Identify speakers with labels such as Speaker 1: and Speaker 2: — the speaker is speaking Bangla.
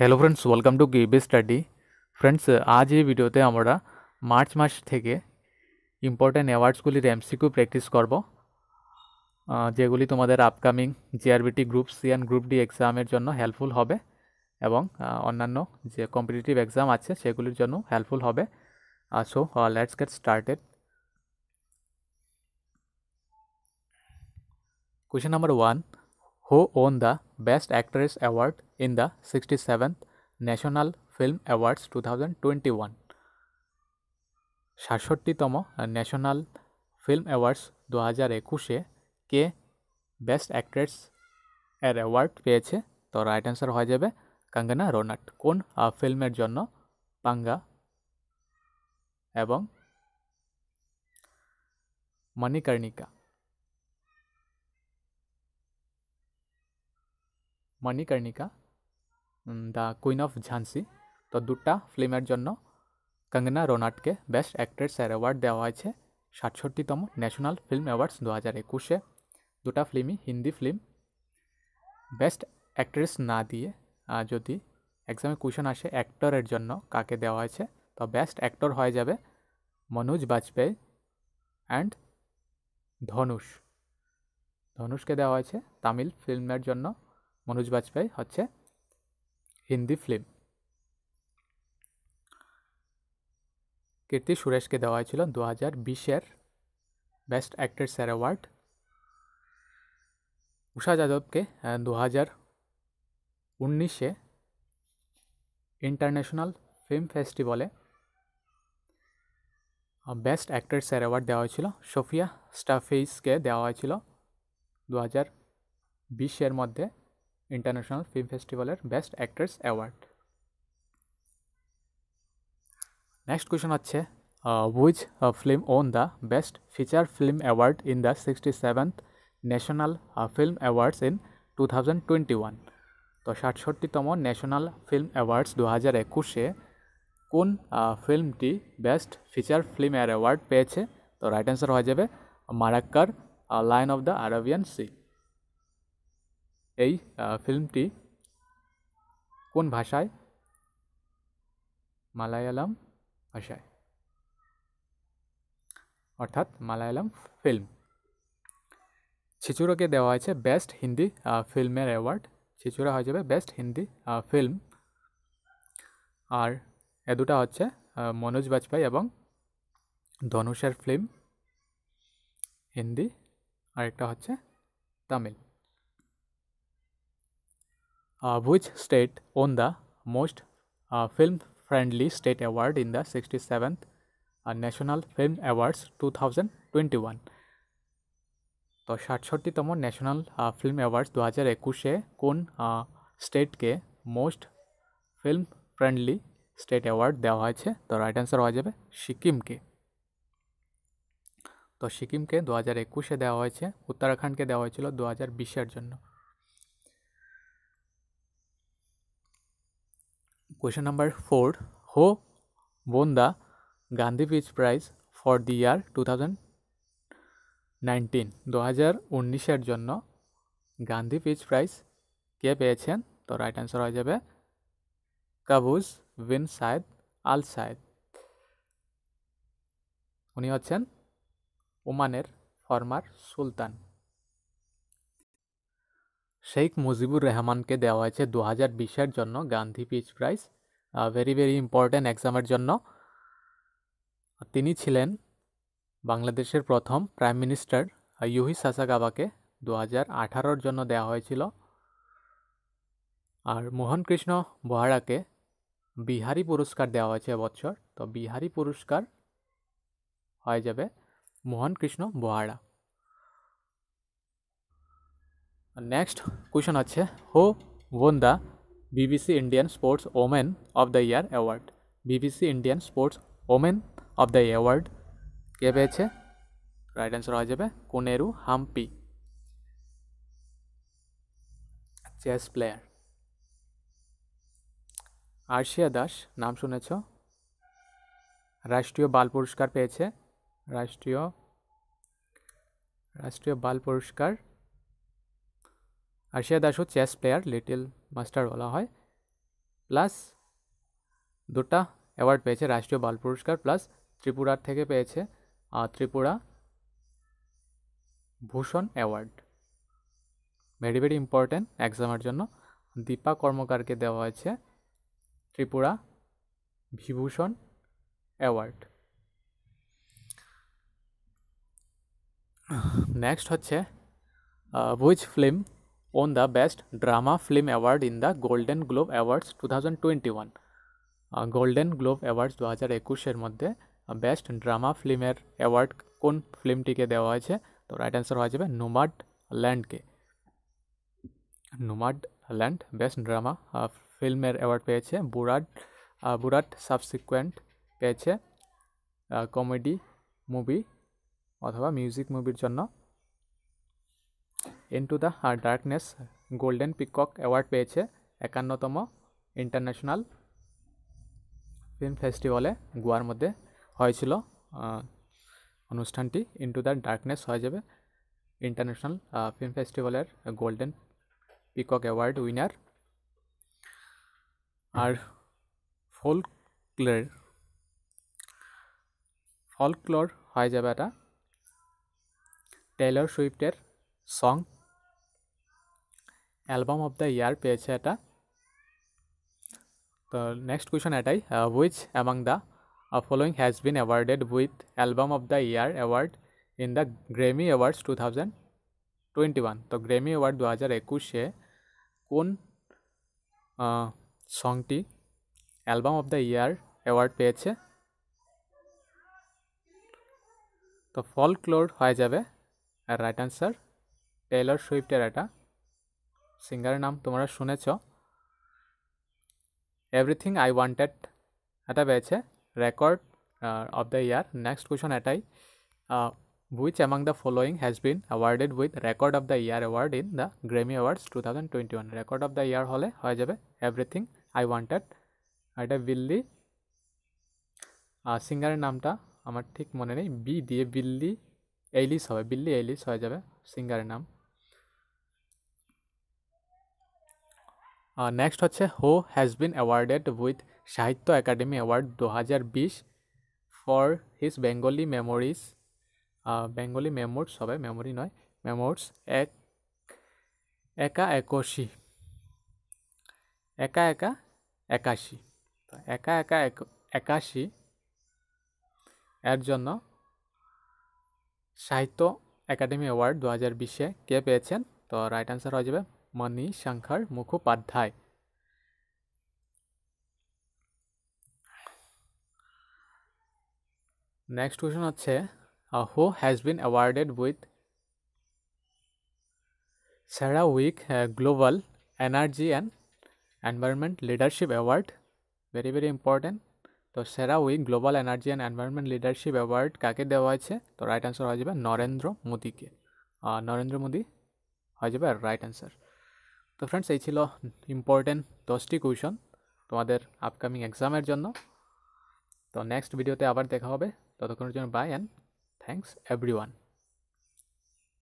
Speaker 1: হ্যালো ফ্রেন্ডস ওয়েলকাম টু গেবে স্টাডি ফ্রেন্ডস আজ এই ভিডিওতে আমরা মার্চ মাস থেকে ইম্পর্ট্যান্ট অ্যাওয়ার্ডসগুলির এমসিকিউ প্র্যাকটিস করব যেগুলি তোমাদের upcoming JRBT group C and group D এক্সামের জন্য হেল্পফুল হবে এবং অন্যান্য যে কম্পিটিটিভ এক্সাম আছে সেগুলির জন্য হেল্পফুল হবে so let's get started question number one who won the Best Actress Award in the 67th National Film Awards 2021. সাতষট্টিতম ন্যাশনাল ফিল্ম অ্যাওয়ার্ডস দু হাজার একুশে কে বেস্ট অ্যাক্ট্রেস এর অ্যাওয়ার্ড পেয়েছে তো রাইট অ্যান্সার হয়ে যাবে কাঙ্গনা রোনাট কোন ফিল্মের জন্য পাঙ্গা এবং Manikarnika Manikarnika the queen of Jhansi তো দুটো ফিল্মের জন্য কঙ্গনা রোনাটকে বেস্ট অ্যাক্ট্রেসের অ্যাওয়ার্ড দেওয়া হয়েছে সাতষট্টিতম ন্যাশনাল ফিল্ম অ্যাওয়ার্ডস দু হাজার একুশে দুটা ফিল্মই হিন্দি ফিল্ম বেস্ট অ্যাক্ট্রেস না দিয়ে যদি এক্সামে কুয়েশন আসে অ্যাক্টরের জন্য কাকে দেওয়া হয়েছে তো বেস্ট অ্যাক্টর হয়ে যাবে মনোজ বাজপেয়ী অ্যান্ড ধনুষ ধনুষকে দেওয়া হয়েছে তামিল ফিল্মের জন্য মনোজ বাজপেয়ী হচ্ছে হিন্দি ফিল্ম কীর্তি সুরেশকে দেওয়া হয়েছিল দু হাজার বিশের বেস্ট অ্যাক্ট্রেস অ্যার অ্যাওয়ার্ড উষা যাদবকে দু হাজার উনিশে ইন্টারন্যাশনাল ফিল্ম ফেস্টিভ্যালে বেস্ট অ্যাক্ট্রেস অ্যার অ্যাওয়ার্ড দেওয়া হয়েছিল সোফিয়া স্টাফেইসকে দেওয়া হয়েছিল দু হাজার বিশের মধ্যে ইন্টারন্যাশনাল ফিল্ম ফেস্টিভ্যালের best actress award next question হচ্ছে which film won the best feature film award in the sixty seventh national film awards in two thousand twenty one তো ষাটষট্টিতম ন্যাশনাল ফিল্ম অ্যাওয়ার্ডস দু হাজার একুশে কোন ফিল্মটি বেস্ট ফিচার ফিল্ম অ্যাওয়ার্ড পেয়েছে তো রাইট অ্যান্সার হয়ে যাবে Marakkar lion of the Arabian sea এই ফিল্মটি কোন ভাষায় মালায়ালাম ভাষায় অর্থাৎ মালায়ালাম ফিল্ম ছিচুরাকে দেওয়া হয়েছে বেস্ট হিন্দি ফিল্মের অ্যাওয়ার্ড ছিচুরা হয়ে যাবে বেস্ট হিন্দি ফিল্ম আর এ দুটা হচ্ছে মনোজ বাজপেয়ী এবং ধনুষের ফিল্ম হিন্দি আরেকটা হচ্ছে Tamil Uh, which state won the most uh, film friendly state award in the 67th national film awards two thousand twenty one তো ষাটষট্টিতম ন্যাশনাল ফিল্ম অ্যাওয়ার্ডস দু হাজার একুশে কোন স্টেটকে most film friendly state award দেওয়া হয়েছে তো রাইট অ্যান্সার হয়ে যাবে সিকিমকে তো সিকিমকে দু হাজার একুশে দেওয়া হয়েছে উত্তরাখণ্ডকে দেওয়া হয়েছিল দু হাজার বিশের জন্য Question number 4 Who won the Gandhi Peace Prize for the year 2019 2019 উনিশের জন্য গান্ধী পিচ প্রাইজ কে পেয়েছেন তো রাইট অ্যান্সার হয়ে যাবে কাবুজ বিন সায়েদ আল সায়েদ উনি হচ্ছেন ওমানের ফর্মার সুলতান শেখ মুজিবুর রহমানকে দেওয়া হয়েছে দু হাজার বিশের জন্য Gandhi peace prize very very important এক্সামের জন্য তিনি ছিলেন বাংলাদেশের প্রথম প্রাইম মিনিস্টার ইউহি সাসাগাবাকে দু হাজার আঠারোর জন্য দেওয়া হয়েছিল আর মোহনকৃষ্ণ বহারাকে বিহারি পুরস্কার দেওয়া হয়েছে এবছর তো বিহারি পুরস্কার হয়ে যাবে মোহনকৃষ্ণ বহারা নেক্সট কুয়েশন আছে who won the BBC Indian sports woman of the year award BBC Indian sports woman of the award কে পেয়েছে রাইট অ্যান্সার হয়ে যাবে কুনেরু হাম্পি চেস প্লেয়ার আর্শিয়া দাস নাম শুনেছ রাষ্ট্রীয় বাল পুরস্কার পেয়েছে রাষ্ট্রীয় রাষ্ট্রীয় বাল পুরস্কার আর্শিয়া দাসও চেস প্লেয়ার লিটিল মাস্টার বলা হয় প্লাস দুটা অ্যাওয়ার্ড পেয়েছে রাষ্ট্রীয় বাল পুরস্কার প্লাস ত্রিপুরার থেকে পেয়েছে Tripura Bhushan award very very important এক্সামের জন্য দীপা কর্মকারকে দেওয়া হয়েছে ত্রিপুরা বিভূষণ অ্যাওয়ার্ড নেক্সট হচ্ছে which film won the Best Drama Film Award in the Golden Globe Awards 2021 golden globe awards দু হাজার একুশের মধ্যে বেস্ট ড্রামা ফিল্মের অ্যাওয়ার্ড কোন ফিল্মটিকে দেওয়া হয়েছে তো রাইট অ্যান্সার হয়ে যাবে নোমাড ল্যান্ডকে নোমাড ল্যান্ড বেস্ট ড্রামা ফিল্মের অ্যাওয়ার্ড পেয়েছে বুরাট বুরাট সাবসিকুয়েন্ট পেয়েছে কমেডি uh, মুভি অথবা মিউজিক মুভির জন্য into the darkness golden peacock award পেয়েছে একান্নতম ইন্টারন্যাশনাল ফিল্ম ফেস্টিভ্যালে গোয়ার মধ্যে হয়েছিল অনুষ্ঠানটি ইন্টু দ্য ডার্কনেস হয়ে যাবে ইন্টারন্যাশনাল ফিল্ম ফেস্টিভ্যালের গোল্ডেন পিকক অ্যাওয়ার্ড উইনার আর ফোলক্লের ফলক্লোর হয়ে যাবে এটা টেলর সুইফটের song album of the year পেয়েছে এটা তো নেক্সট কোয়েশন এটাই which among the following has been awarded with album of the year award in the Grammy awards two thousand twenty one তো গ্রেমি অ্যাওয়ার্ড দু হাজার একুশে কোন সংটি album of the year award পেয়েছে তো ফল ক্লোড হয়ে যাবে রাইট অ্যান্সার টেলর সুইফটের এটা সিঙ্গারের নাম তোমরা শুনেছ এভরিথিং আই ওয়ান্টেড এটা পেয়েছে record of the year next question এটাই which uh, which among the following has been awarded with record of the year award in two thousand twenty one record of the year হলে হয়ে যাবে এভরিথিং আই ওয়ান্টেড এটা বিল্লি সিঙ্গারের নামটা আমার ঠিক মনে নেই বি দিয়ে বিল্লি এইলিস হবে বিল্লি এইলিস হয়ে যাবে সিঙ্গারের নাম নেক্সট হচ্ছে who has been awarded with Sahitya Akademi award দু হাজার বিশ for his Bengali memories Bengali memoirs হবে মেমোরি নয় মেমোর্স এক একা একশি একা একা একাশি একা একা একাশি এর জন্য সাহিত্য একাডেমি অ্যাওয়ার্ড দু হাজার বিশে কে পেয়েছেন তো রাইট অ্যান্সার হয়ে যাবে মণি শঙ্কর মুখোপাধ্যায় নেক্সট কোয়েশন হচ্ছে who has been awarded with CERAWeek global energy and environment leadership award very very important তো CERAWeek global energy and environment leadership award কাকে দেওয়া হয়েছে তো রাইট অ্যান্সার হয়ে যাবে নরেন্দ্র মোদীকে নরেন্দ্র মোদী হয়ে যাবে রাইট অ্যান্সার তো ফ্রেন্ডস এই ছিল ইম্পর্টেন্ট দশটি কুয়েশন তোমাদের আপকামিং এক্সামের জন্য তো নেক্সট ভিডিওতে আবার দেখা হবে ততক্ষণের জন্য বাই অ্যান্ড থ্যাংকস এভরি